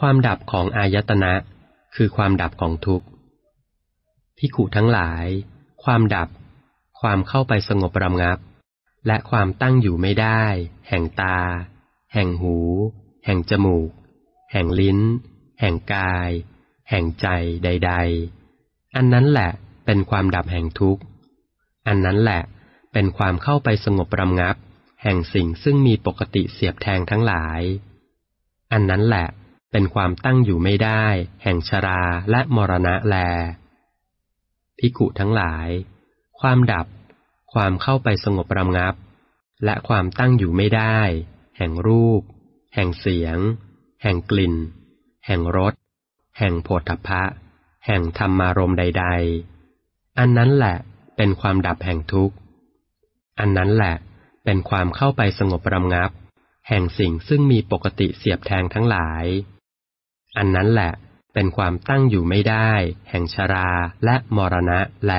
ความดับของอายตนะ คือความดับของทุกข์พิขุทั้งหลาย ความดับ ความเข้าไปสงบระงับ และความตั้งอยู่ไม่ได้ แห่งตา แห่งหู แห่งจมูก แห่งลิ้น แห่งกาย แห่งใจใดๆ อันนั้นแหละเป็นความดับแห่งทุกข์ อันนั้นแหละเป็นความเข้าไปสงบระงับ แห่งสิ่งซึ่งมีปกติเสียบแทงทั้งหลาย อันนั้นแหละเป็นความตั้งอยู่ไม่ได้ แห่งชราและมรณะแลพิกุทั้งหลาย ความดับ ความเข้าไปสงบระงับ และความตั้งอยู่ไม่ได้ แห่งรูป แห่งเสียง แห่งกลิ่น แห่งรส แห่งโพธพะ แห่งธรรมารมใด ๆ อันนั้นแหละเป็นความดับแห่งทุกข์ อันนั้นแหละเป็นความเข้าไปสงบระงับ แห่งสิ่งซึ่งมีปกติเสียบแทงทั้งหลายอันนั้นแหละ เป็นความตั้งอยู่ไม่ได้ แห่งชราและมรณะแล